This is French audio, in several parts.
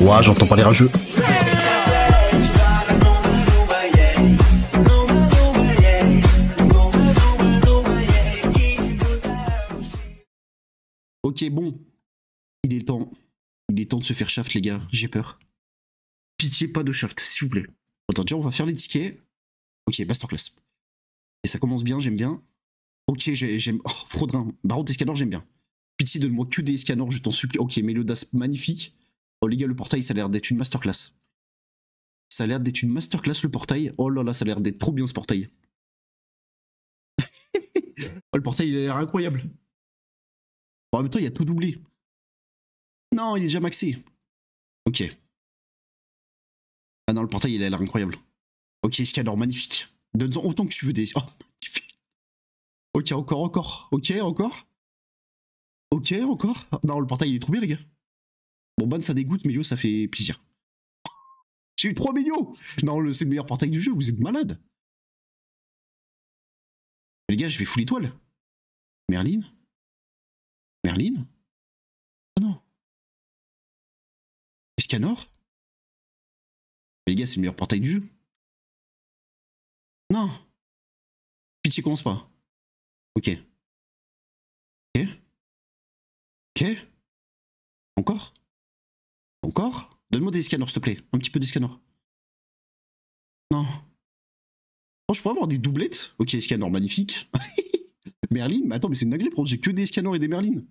Ouah, j'entends parler un jeu Ok, bon. Il est temps. Il est temps de se faire shaft, les gars. J'ai peur. Pitié, pas de shaft, s'il vous plaît. Attends, on va faire les tickets. Ok, masterclass. Et ça commence bien, j'aime bien. Ok, j'aime. Oh, Fraudrin. Baron d'Escanor, j'aime bien. Pitié, donne-moi que des Escanor, je t'en supplie. Ok, mais magnifique. Oh les gars, le portail, ça a l'air d'être une masterclass. Ça a l'air d'être une masterclass le portail. Oh là là, ça a l'air d'être trop bien ce portail. oh le portail, il a l'air incroyable. en même temps, il a tout doublé. Non, il est déjà maxé. Ok. Ah non, le portail, il a l'air incroyable. Ok, scanner magnifique. Donne-en autant que tu veux des... Oh, magnifique. Ok, encore, encore. Ok, encore. Ok, encore. Non, le portail, il est trop bien, les gars. Bon, ban, ça dégoûte, yo ça fait plaisir. J'ai eu 3 millions Non, c'est le meilleur portail du jeu, vous êtes malade. Les gars, je vais full étoile. Merlin Merlin Oh non. Escanor Les gars, c'est le meilleur portail du jeu. Non. Pitié, commence pas. Ok. Ok. Ok. Encore encore Donne-moi des scanners, s'il te plaît. Un petit peu des scanners. Non. Oh, je pourrais avoir des doublettes Ok, scanner, magnifique. Merlin Mais attends, mais c'est une dinguerie, j'ai que des scanners et des merlines.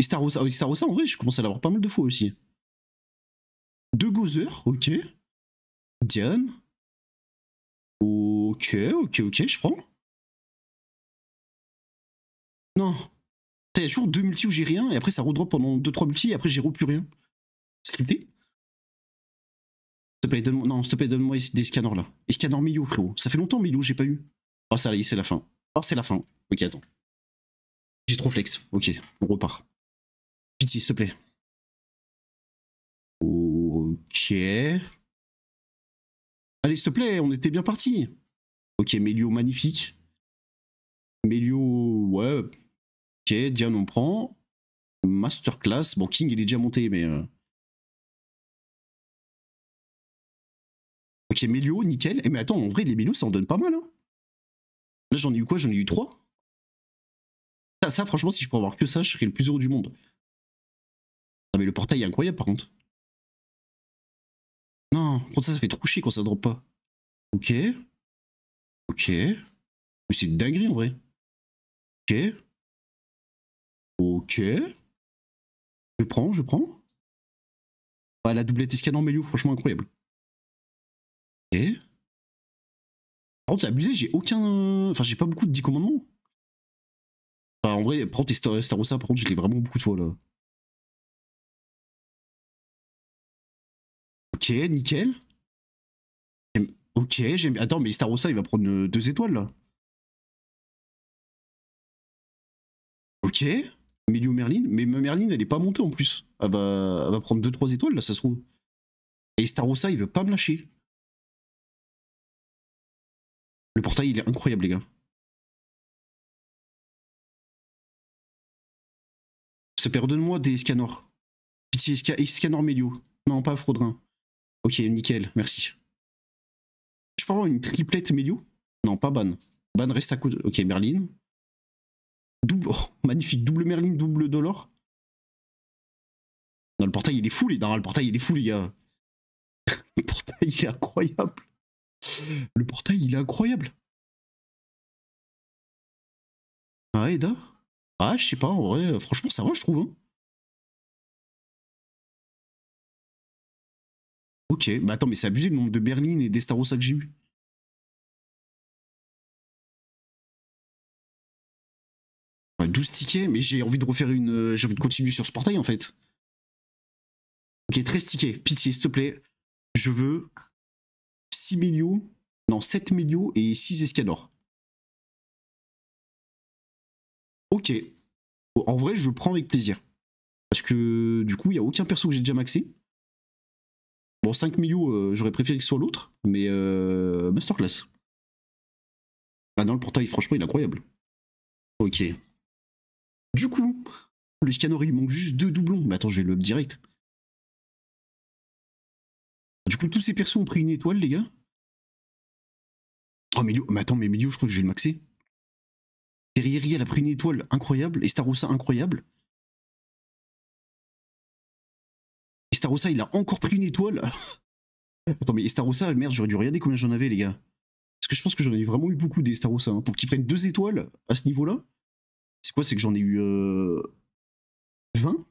Et oh, en vrai, je commence à l'avoir pas mal de fois aussi. Deux Gozer, ok. Diane. Ok, ok, ok, je prends. Non, T'as toujours deux multis où j'ai rien, et après ça redrop pendant 2-3 multi et après j'ai plus rien. Scripté S'il te plaît, donne, non, s'il te plaît, donne-moi des scanners là. Et scanner milieu frérot. Ça fait longtemps Milou, j'ai pas eu. Oh, ça y est, c'est la fin. Oh, c'est la fin. Ok, attends. J'ai trop flex. Ok, on repart. Pitié, s'il te plaît. Ok. Allez, s'il te plaît, on était bien parti. Ok, Mélio, magnifique. Mélio, ouais, Ok, Diane on prend. Masterclass. Bon, King il est déjà monté, mais... Euh. Ok, Melio, nickel. Eh, mais attends, en vrai, les Melio, ça en donne pas mal. Hein. Là, j'en ai eu quoi J'en ai eu 3 ça, franchement, si je pourrais avoir que ça, je serais le plus heureux du monde. Ah, mais le portail est incroyable, par contre. Non, contre ça, ça fait chier quand ça drop pas. Ok. Ok. Mais c'est dinguerie, en vrai. Ok. Ok. Je prends, je prends. Bah la doublette escadron Melio, franchement incroyable. Ok. Par contre, c'est abusé, j'ai aucun. Enfin, j'ai pas beaucoup de 10 commandements. Enfin, en vrai, prends tes par contre, je l'ai vraiment beaucoup de fois là. Ok, nickel. Ok, j'aime. Attends, mais Starossa, il va prendre euh, deux étoiles là. Ok. Melio Merlin, mais Merlin, elle est pas montée en plus. Elle va, va prendre 2-3 étoiles là, ça se trouve. Et Starossa, il veut pas me lâcher. Le portail, il est incroyable, les gars. Se de moi des Scanor. Pitié, Scanor Mélio. Non, pas Fraudrin. Ok, nickel, merci. Je peux une triplette Melio Non, pas Ban. Ban reste à côté. Ok, Merlin. Double, oh, magnifique, double Merlin, double Dolor. dans le portail, il est fou, les dans hein, Le portail, il est fou, les gars. le portail, il est incroyable. Le portail, il est incroyable. Ah, Eda Ah, je sais pas, vrai. Franchement, ça va, je trouve. Hein. Ok, bah attends, mais c'est abusé le nombre de berlines et d'Estaros que j'ai eu. sticker mais j'ai envie de refaire une. Euh, j'ai envie de continuer sur ce portail en fait. Ok, très tickets. Pitié, s'il te plaît. Je veux 6 millions. Non, 7 millions et 6 escadors. Ok. En vrai, je prends avec plaisir. Parce que du coup, il n'y a aucun perso que j'ai déjà maxé. Bon, 5 millions, euh, j'aurais préféré que ce soit l'autre, mais euh, masterclass. Ah non, le portail, franchement, il est incroyable. Ok. Du coup, le scanner il manque juste deux doublons. Mais attends, je vais le up direct. Du coup, tous ces persos ont pris une étoile, les gars. Oh, Melio, mais attends, mais Melio, je crois que je vais le maxer. Terrieri, elle a pris une étoile incroyable. Et Starossa, incroyable. Et Starossa, il a encore pris une étoile. attends, mais Starossa, merde, j'aurais dû regarder combien j'en avais, les gars. Parce que je pense que j'en ai vraiment eu beaucoup des Starossa. Hein, pour qu'ils prennent deux étoiles à ce niveau-là. C'est quoi C'est que j'en ai eu 20 euh,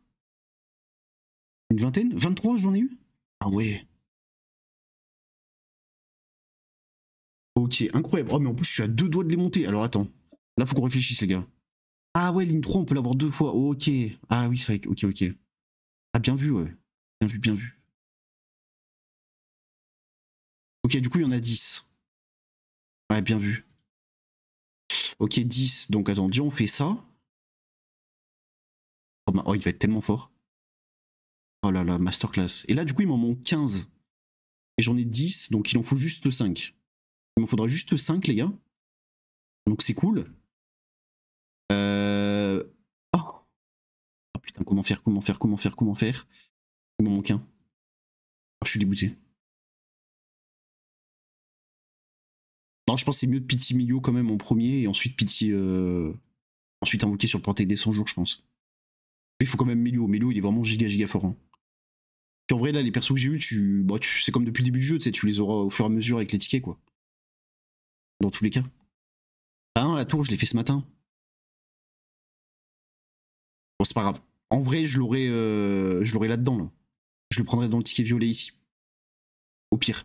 Une vingtaine 23 j'en ai eu Ah ouais Ok, incroyable. Oh mais en plus je suis à deux doigts de les monter. Alors attends. Là faut qu'on réfléchisse les gars. Ah ouais, ligne 3 on peut l'avoir deux fois. ok. Ah oui, c'est vrai. Ok, ok. Ah bien vu, ouais. Bien vu, bien vu. Ok, du coup il y en a 10. Ouais, bien vu. Ok, 10. Donc attendez, on fait ça. Oh, bah, oh, il va être tellement fort. Oh là là, masterclass. Et là, du coup, il m'en manque 15. Et j'en ai 10, donc il en faut juste 5. Il m'en faudra juste 5, les gars. Donc c'est cool. Euh... Oh. Ah, putain, comment faire, comment faire, comment faire, comment faire Il m'en manque un. je suis dégoûté. je pense que c'est mieux de Pity milieu quand même en premier et ensuite Pity. Euh, ensuite invoqué sur le portail des 100 jours, je pense. Mais Il faut quand même Melio. Melio, il est vraiment giga giga fort. Hein. en vrai, là, les persos que j'ai eu, tu... Bah, tu... c'est comme depuis le début du jeu, tu les auras au fur et à mesure avec les tickets, quoi. Dans tous les cas. Ah non, la tour, je l'ai fait ce matin. Bon, c'est pas grave. En vrai, je l'aurais euh, je là-dedans, Je le prendrais dans le ticket violet ici. Au pire.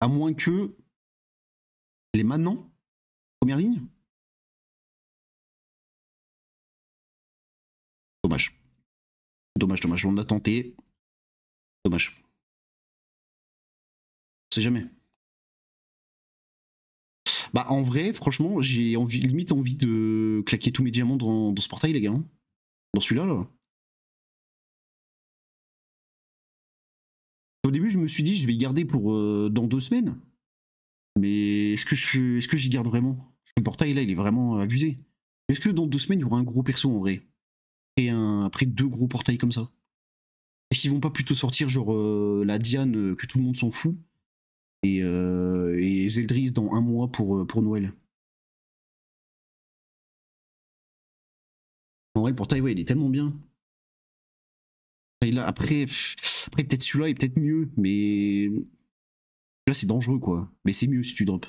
À moins que est maintenant Première ligne Dommage. Dommage, dommage. On a tenté. Dommage. On sait jamais. Bah en vrai, franchement, j'ai envie, limite envie de claquer tous mes diamants dans, ce portail, les gars. Hein. Dans celui-là, là. Au début, je me suis dit, je vais y garder pour euh, dans deux semaines. Mais est-ce que je est-ce que j'y garde vraiment Le portail là, il est vraiment euh, abusé. Est-ce que dans deux semaines, il y aura un gros perso en vrai Et un après deux gros portails comme ça Est-ce qu'ils vont pas plutôt sortir genre euh, la Diane euh, que tout le monde s'en fout et, euh, et Zeldris dans un mois pour, pour Noël En vrai, le portail, ouais, il est tellement bien. après, après peut-être celui-là est peut-être mieux, mais Là, c'est dangereux, quoi. Mais c'est mieux si tu drops.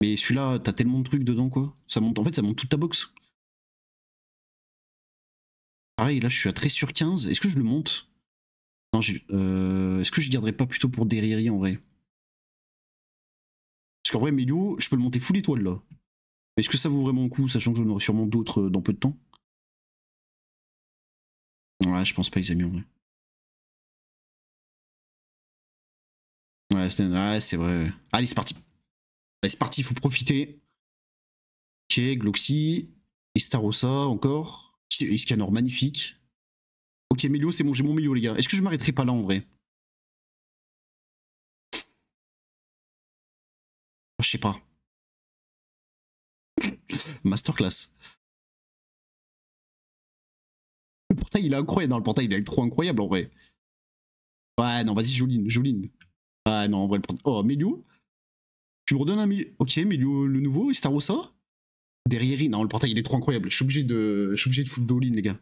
Mais celui-là, t'as tellement de trucs dedans, quoi. Ça monte, en fait, ça monte toute ta box. Pareil, là, je suis à 13 sur 15. Est-ce que je le monte Non, euh, Est-ce que je garderais pas plutôt pour derrière, en vrai Parce qu'en vrai, Melio, je peux le monter full étoile, là. est-ce que ça vaut vraiment le coup, sachant que j'en aurai sûrement d'autres euh, dans peu de temps Ouais, je pense pas, les en vrai. ouais, c'est vrai. Allez, c'est parti. Allez, c'est parti, il faut profiter. Ok, Gloxy. Et Starossa encore. Iscanor, magnifique. Ok, Melio, c'est bon, j'ai mon Melio, les gars. Est-ce que je m'arrêterai pas là en vrai oh, Je sais pas. Masterclass. Le portail, il est incroyable. Non, le portail, il est trop incroyable en vrai. Ouais, non, vas-y, Joline, Joline. Ah non, on va le prendre. Oh, Melio Tu me redonnes un Melio Ok, Melio le nouveau, Starossa Derrière, non, le portail il est trop incroyable. Je suis obligé de, je suis obligé de foutre Dolin les gars.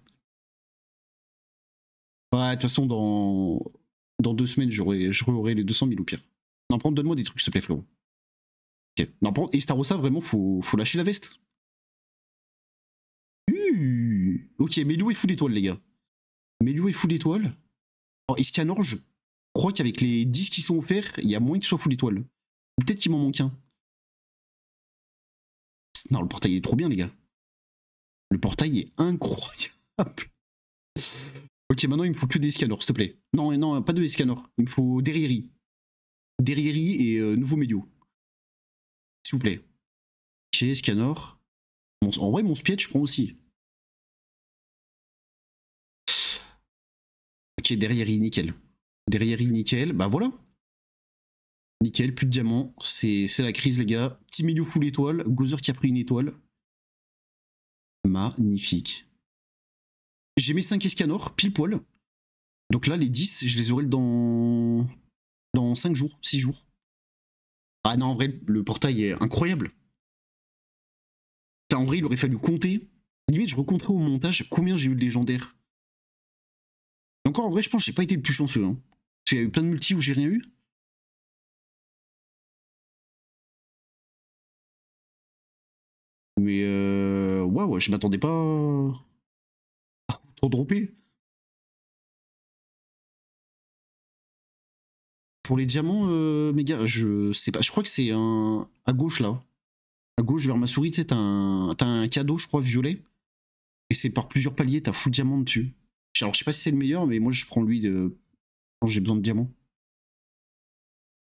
Ouais, de toute façon, dans, dans deux semaines, j'aurai les 200 000 ou pire. Non, prends, donne-moi des trucs, s'il te plaît, frérot. Ok. Non, prends, et Starossa, vraiment, faut, faut lâcher la veste. Uh, ok, Melio est fou d'étoiles, les gars. Melio est fou d'étoiles. Oh, Orge je crois qu'avec les 10 qui sont offerts, il y a moins que soit full étoile. Peut-être qu'il m'en manque un. Non, le portail est trop bien, les gars. Le portail est incroyable. ok, maintenant, il me faut que des scanners, s'il te plaît. Non, non, pas de scanners. Il me faut Derrieri. Derrieri et euh, Nouveau Médio. S'il vous plaît. Ok, scanner. en vrai, mon spied je prends aussi. Ok, Derrieri, nickel. Derrière il nickel, bah voilà. Nickel, plus de diamants, c'est la crise les gars. Petit milieu full étoile, Gozer qui a pris une étoile. Magnifique. J'ai mes 5 escanors, pile poil. Donc là, les 10, je les aurai dans... dans 5 jours, 6 jours. Ah non, en vrai, le portail est incroyable. En vrai, il aurait fallu compter. Limite, je recompterai au montage combien j'ai eu de légendaires. Encore, en vrai, je pense que j'ai pas été le plus chanceux. Hein. Parce qu'il y a eu plein de multi où j'ai rien eu. Mais euh, ouais, je m'attendais pas à trop dropper. Pour les diamants, euh, mes gars, je sais pas. Je crois que c'est un à gauche là. À gauche vers ma souris, c'est un t'as un cadeau, je crois, violet. Et c'est par plusieurs paliers, t'as full diamant dessus. Alors je sais pas si c'est le meilleur, mais moi je prends lui de j'ai besoin de diamants.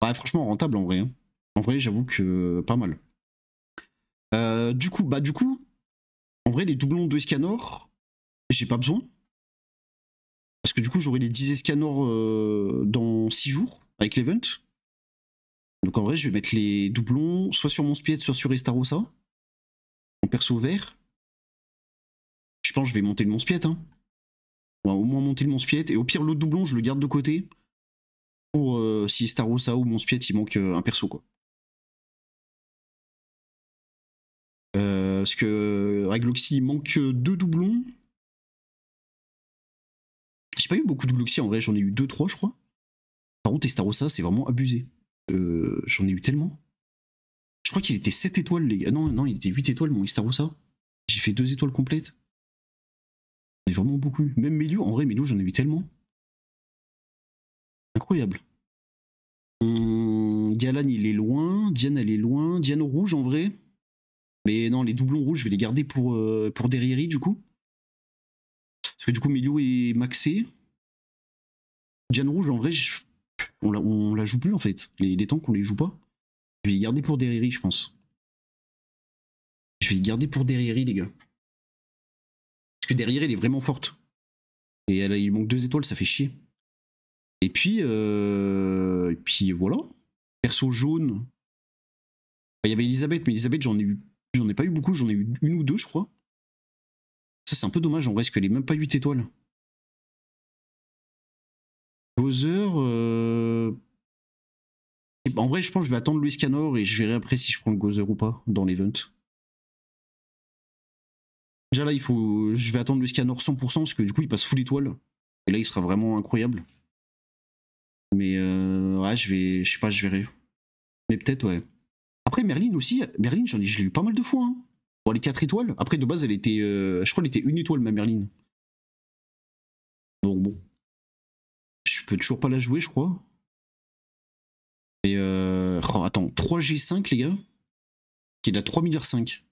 Bah, franchement, rentable en vrai. Hein. En vrai, j'avoue que euh, pas mal. Euh, du coup, bah du coup, en vrai, les doublons de Escanor, j'ai pas besoin. Parce que du coup, j'aurai les 10 Escanor euh, dans 6 jours avec l'event. Donc en vrai, je vais mettre les doublons soit sur mon spied, soit sur Estarossa. En perso vert. Je pense que je vais monter le mon spied, hein. Bah, au moins monter le Monspiette. Et au pire, l'autre doublon, je le garde de côté. Pour euh, si Starossa ou Monspiette, il manque euh, un perso, quoi. Euh, parce que Regloxy il manque deux doublons. J'ai pas eu beaucoup de Gloxy en vrai, j'en ai eu deux trois je crois. Par contre, Starossa c'est vraiment abusé. j'en ai eu tellement. Je crois qu'il était 7 étoiles, les gars. Non, non, il était 8 étoiles, mon Starossa. J'ai fait 2 étoiles complètes. J'en vraiment beaucoup Même milieu en vrai, milieu j'en ai eu tellement. Incroyable. Hum, euh, Galan, il est loin. Diane, elle est loin. Diane rouge, en vrai. Mais non, les doublons rouges, je vais les garder pour, euh, pour du coup. Parce que du coup, Melio est maxé. Diane rouge, en vrai, on, la, la joue plus, en fait. Les, tanks temps qu'on les joue pas. Je vais les garder pour Derrieri, je pense. Je vais les garder pour Derrieri, les gars. Parce que derrière, elle est vraiment forte. Et elle, il manque deux étoiles, ça fait chier. Et puis, euh, et puis voilà. Perso jaune. il y avait Elisabeth, mais Elisabeth, j'en ai, eu, j'en ai pas eu beaucoup, j'en ai eu une ou deux, je crois. Ça, c'est un peu dommage en vrai, parce qu'elle est même pas 8 étoiles. Bowser. Euh, en vrai, je pense que je vais attendre Louis Canor et je verrai après si je prends le Gozer ou pas dans l'event. Déjà là, il faut, je vais attendre le scanner 100% parce que du coup, il passe full étoile. Et là, il sera vraiment incroyable. Mais euh, ouais, je vais, je sais pas, je verrai. Mais peut-être, ouais. Après, Merlin aussi, Merlin, j'en ai, je l'ai eu pas mal de fois. Hein. les 4 étoiles. Après, de base, elle était, euh, je crois, elle était une étoile, ma Merlin. Donc bon. Je peux toujours pas la jouer, je crois. Et euh... Oh, attends, 3G5, les gars. Qui est à 3 milliards 5.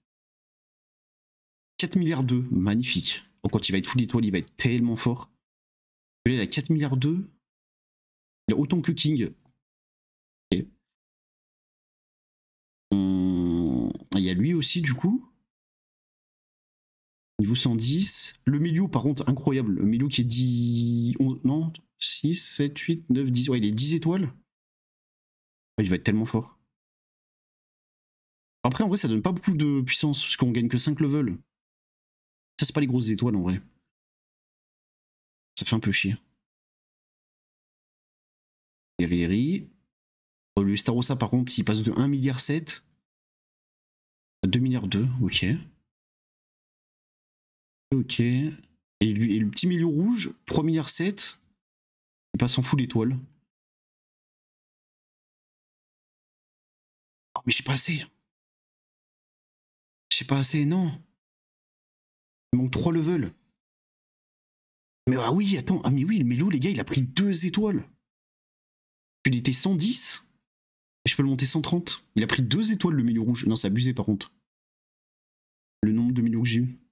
4 milliards 2, magnifique. Oh, quand il va être full d'étoiles il va être tellement fort. il a 4 milliards 2. Il a autant que King. Hum, il y a lui aussi, du coup. Niveau 110. Le milieu, par contre, incroyable. Le milieu qui est 10... non 6, 7, 8, 9, 10... Ouais, il est 10 étoiles. il va être tellement fort. Après, en vrai, ça donne pas beaucoup de puissance, parce qu'on gagne que 5 levels. Ça, c'est pas les grosses étoiles en vrai. Ça fait un peu chier. Riri. Oh, le Starossa, par contre, il passe de 1,7 milliard à 2,2 milliards. Ok. Ok. Et, lui, et le petit milieu rouge, 3,7 milliards. Il passe en fou étoile. Oh, mais j'ai pas assez. J'ai pas assez, non. Il manque 3 levels. Mais ah oui, attends, ah mais oui, le mélo, les gars, il a pris 2 étoiles. Il était 110. Je peux le monter 130. Il a pris 2 étoiles, le milieu rouge. Non, c'est abusé par contre. Le nombre de mélo que j'ai eu.